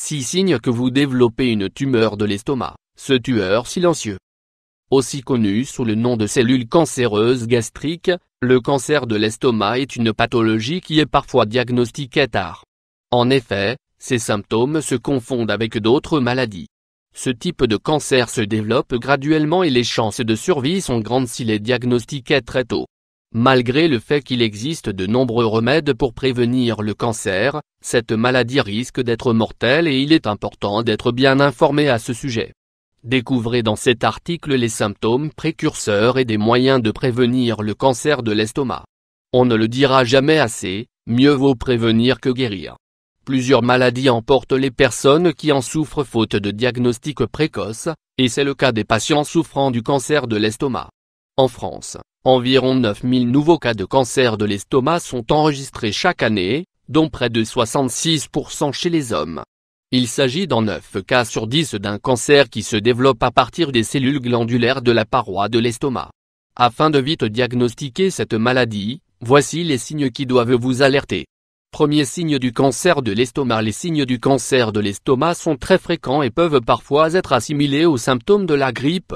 6 signes que vous développez une tumeur de l'estomac, ce tueur silencieux. Aussi connu sous le nom de cellules cancéreuses gastriques, le cancer de l'estomac est une pathologie qui est parfois diagnostiquée tard. En effet, ces symptômes se confondent avec d'autres maladies. Ce type de cancer se développe graduellement et les chances de survie sont grandes s'il est diagnostiqué très tôt. Malgré le fait qu'il existe de nombreux remèdes pour prévenir le cancer, cette maladie risque d'être mortelle et il est important d'être bien informé à ce sujet. Découvrez dans cet article les symptômes précurseurs et des moyens de prévenir le cancer de l'estomac. On ne le dira jamais assez, mieux vaut prévenir que guérir. Plusieurs maladies emportent les personnes qui en souffrent faute de diagnostic précoce, et c'est le cas des patients souffrant du cancer de l'estomac. En France, Environ 9000 nouveaux cas de cancer de l'estomac sont enregistrés chaque année, dont près de 66% chez les hommes. Il s'agit dans 9 cas sur 10 d'un cancer qui se développe à partir des cellules glandulaires de la paroi de l'estomac. Afin de vite diagnostiquer cette maladie, voici les signes qui doivent vous alerter. Premier signe du cancer de l'estomac Les signes du cancer de l'estomac sont très fréquents et peuvent parfois être assimilés aux symptômes de la grippe.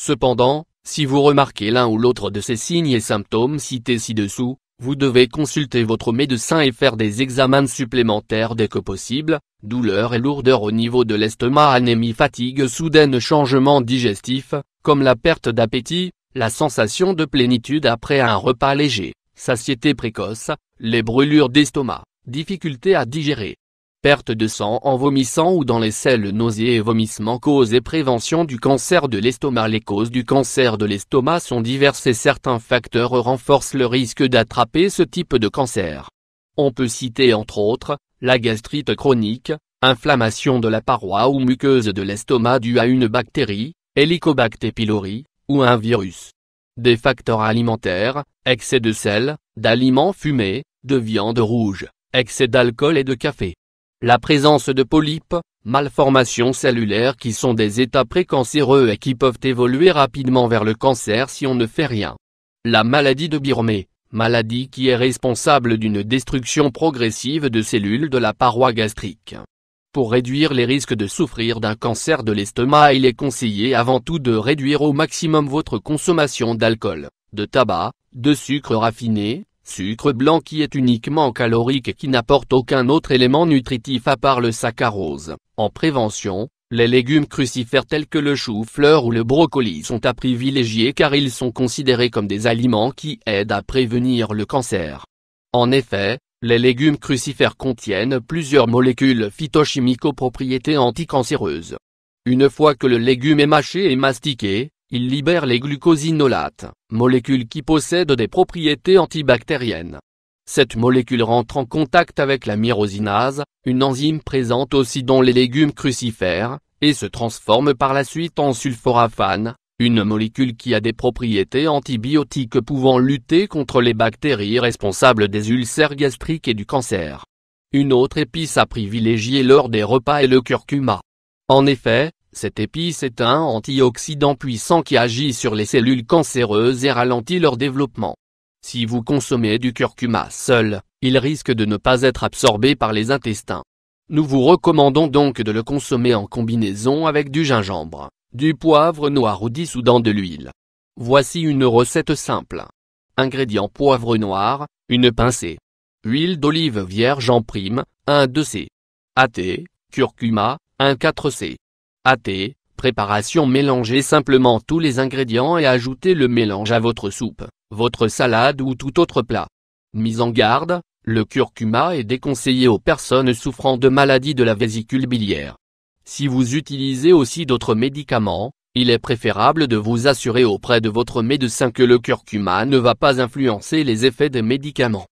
Cependant, si vous remarquez l'un ou l'autre de ces signes et symptômes cités ci-dessous, vous devez consulter votre médecin et faire des examens supplémentaires dès que possible, douleur et lourdeur au niveau de l'estomac anémie fatigue soudaine changement digestif, comme la perte d'appétit, la sensation de plénitude après un repas léger, satiété précoce, les brûlures d'estomac, difficulté à digérer, perte de sang en vomissant ou dans les selles nausées et vomissements cause et prévention du cancer de l'estomac Les causes du cancer de l'estomac sont diverses et certains facteurs renforcent le risque d'attraper ce type de cancer. On peut citer entre autres, la gastrite chronique, inflammation de la paroi ou muqueuse de l'estomac due à une bactérie, Helicobacter pylori, ou un virus. Des facteurs alimentaires, excès de sel, d'aliments fumés, de viande rouge, excès d'alcool et de café la présence de polypes, malformations cellulaires qui sont des états précancéreux et qui peuvent évoluer rapidement vers le cancer si on ne fait rien. La maladie de Birmé, maladie qui est responsable d'une destruction progressive de cellules de la paroi gastrique. Pour réduire les risques de souffrir d'un cancer de l'estomac il est conseillé avant tout de réduire au maximum votre consommation d'alcool, de tabac, de sucre raffiné, Sucre blanc qui est uniquement calorique et qui n'apporte aucun autre élément nutritif à part le saccharose. En prévention, les légumes crucifères tels que le chou-fleur ou le brocoli sont à privilégier car ils sont considérés comme des aliments qui aident à prévenir le cancer. En effet, les légumes crucifères contiennent plusieurs molécules phytochimiques aux propriétés anticancéreuses. Une fois que le légume est mâché et mastiqué, il libère les glucosinolates, molécules qui possèdent des propriétés antibactériennes. Cette molécule rentre en contact avec la myrosinase, une enzyme présente aussi dans les légumes crucifères, et se transforme par la suite en sulforaphane, une molécule qui a des propriétés antibiotiques pouvant lutter contre les bactéries responsables des ulcères gastriques et du cancer. Une autre épice à privilégier lors des repas est le curcuma. En effet, cette épice est un antioxydant puissant qui agit sur les cellules cancéreuses et ralentit leur développement. Si vous consommez du curcuma seul, il risque de ne pas être absorbé par les intestins. Nous vous recommandons donc de le consommer en combinaison avec du gingembre, du poivre noir ou dissoudant de l'huile. Voici une recette simple. Ingrédients poivre noir, une pincée. Huile d'olive vierge en prime, 1 2C. A.T. curcuma, 1 4C à préparation Mélangez simplement tous les ingrédients et ajoutez le mélange à votre soupe, votre salade ou tout autre plat. Mise en garde, le curcuma est déconseillé aux personnes souffrant de maladies de la vésicule biliaire. Si vous utilisez aussi d'autres médicaments, il est préférable de vous assurer auprès de votre médecin que le curcuma ne va pas influencer les effets des médicaments.